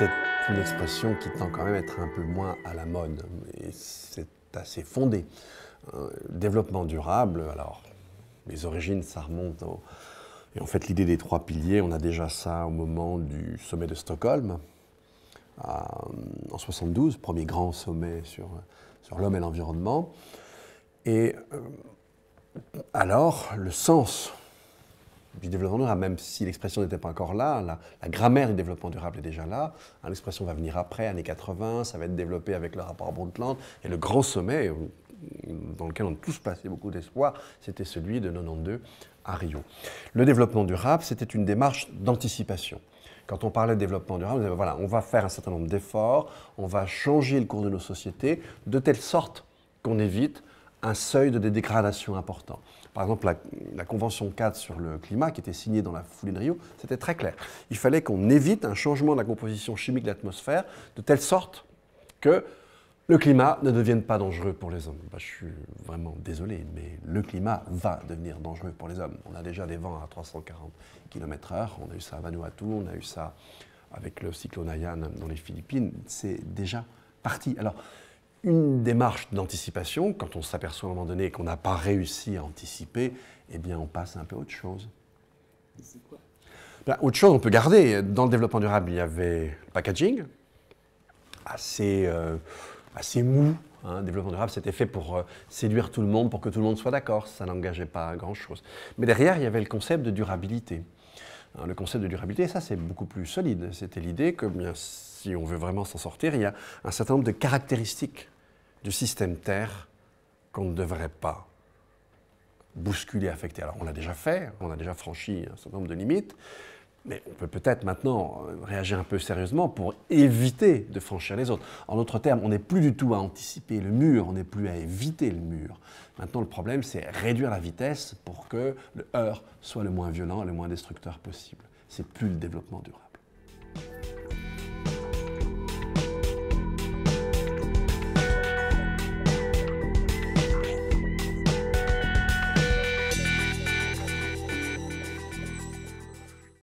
c'est une expression qui tend quand même à être un peu moins à la mode. mais c'est assez fondé. Euh, développement durable, alors les origines, ça remonte Et en fait, l'idée des trois piliers, on a déjà ça au moment du sommet de Stockholm, euh, en 72, premier grand sommet sur, sur l'homme et l'environnement. Et euh, alors, le sens du développement durable, même si l'expression n'était pas encore là, la, grammaire du développement durable est déjà là, hein, l'expression va venir après, années 80, ça va être développé avec le rapport Brundtland, et le grand sommet euh, dans lequel on a tous passé beaucoup d'espoir, c'était celui de 92 à Rio. Le développement durable, c'était une démarche d'anticipation quand on parlait de développement durable, on disait, voilà, on va faire un certain nombre d'efforts, on va changer le cours de nos sociétés de telle sorte qu'on évite un seuil de dégradation important. Par exemple, la, Convention 4 sur le climat, qui était signée dans la foulée de Rio, c'était très clair. Il fallait qu'on évite un changement de la composition chimique de l'atmosphère de telle sorte que le climat ne devienne pas dangereux pour les hommes. Bah, je suis vraiment désolé, mais le climat va devenir dangereux pour les hommes. On a déjà des vents à 340 km/h, on a eu ça à Vanuatu, on a eu ça avec le cyclone Ayane dans les Philippines. C'est déjà parti. Alors, une démarche d'anticipation, quand on s'aperçoit à un moment donné qu'on n'a pas réussi à anticiper, eh bien on passe un peu autre chose. C'est quoi ben, Autre chose, on peut garder. Dans le développement durable, il y avait le packaging, assez, euh, mou. Hein. développement durable, c'était fait pour euh, séduire tout le monde, pour que tout le monde soit d'accord. Ça n'engageait pas grand-chose. Mais derrière, il y avait le concept de durabilité. Hein, le concept de durabilité, ça c'est beaucoup plus solide. C'était l'idée que bien, si on veut vraiment s'en sortir, il y a un certain nombre de caractéristiques du système Terre qu'on ne devrait pas bousculer, affecter. Alors on l'a déjà fait, on a déjà franchi un certain nombre de limites, mais on peut peut-être maintenant euh, réagir un peu sérieusement pour éviter de franchir les autres. En d'autres termes, on n'est plus du tout à anticiper le mur, on n'est plus à éviter le mur. Maintenant, le problème, c'est réduire la vitesse pour que le heur soit le moins violent le moins destructeur possible. C'est plus le développement durable.